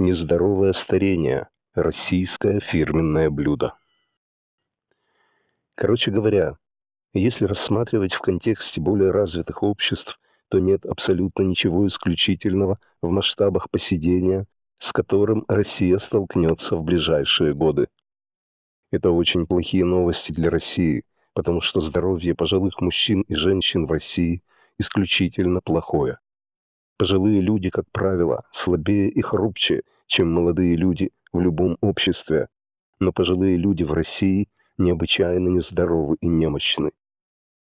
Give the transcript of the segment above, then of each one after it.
Нездоровое старение. Российское фирменное блюдо. Короче говоря, если рассматривать в контексте более развитых обществ, то нет абсолютно ничего исключительного в масштабах поседения, с которым Россия столкнется в ближайшие годы. Это очень плохие новости для России, потому что здоровье пожилых мужчин и женщин в России исключительно плохое. Пожилые люди, как правило, слабее и хрупче, чем молодые люди в любом обществе. Но пожилые люди в России необычайно нездоровы и немощны.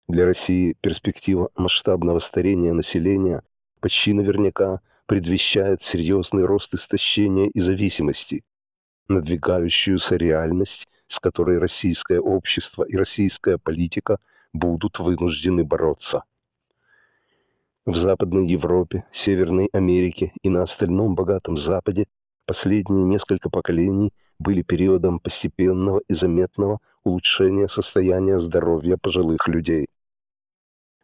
Для России перспектива масштабного старения населения почти наверняка предвещает серьезный рост истощения и зависимости, надвигающуюся реальность, с которой российское общество и российская политика будут вынуждены бороться. В Западной Европе, Северной Америке и на остальном богатом Западе последние несколько поколений были периодом постепенного и заметного улучшения состояния здоровья пожилых людей.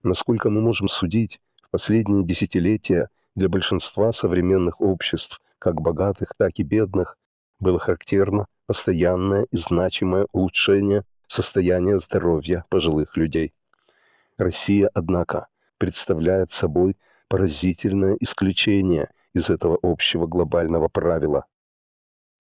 Насколько мы можем судить, в последние десятилетия для большинства современных обществ, как богатых, так и бедных, было характерно постоянное и значимое улучшение состояния здоровья пожилых людей. Россия, однако, представляет собой поразительное исключение из этого общего глобального правила.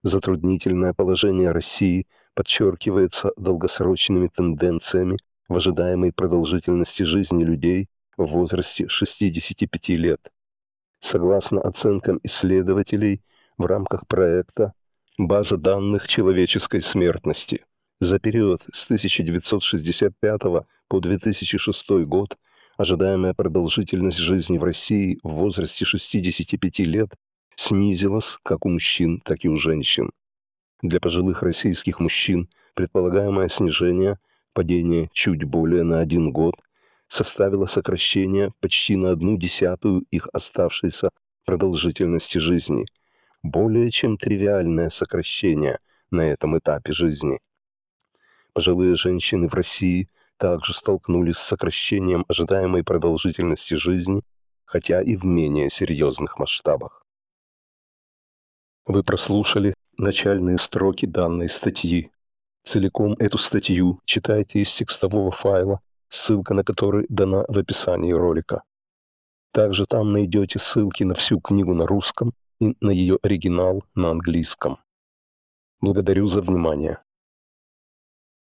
Затруднительное положение России подчеркивается долгосрочными тенденциями в ожидаемой продолжительности жизни людей в возрасте 65 лет. Согласно оценкам исследователей, в рамках проекта «База данных человеческой смертности» за период с 1965 по 2006 год – Ожидаемая продолжительность жизни в России в возрасте 65 лет снизилась как у мужчин, так и у женщин. Для пожилых российских мужчин предполагаемое снижение, падение чуть более на один год, составило сокращение почти на одну десятую их оставшейся продолжительности жизни. Более чем тривиальное сокращение на этом этапе жизни. Пожилые женщины в России – также столкнулись с сокращением ожидаемой продолжительности жизни, хотя и в менее серьезных масштабах. Вы прослушали начальные строки данной статьи. Целиком эту статью читайте из текстового файла, ссылка на который дана в описании ролика. Также там найдете ссылки на всю книгу на русском и на ее оригинал на английском. Благодарю за внимание.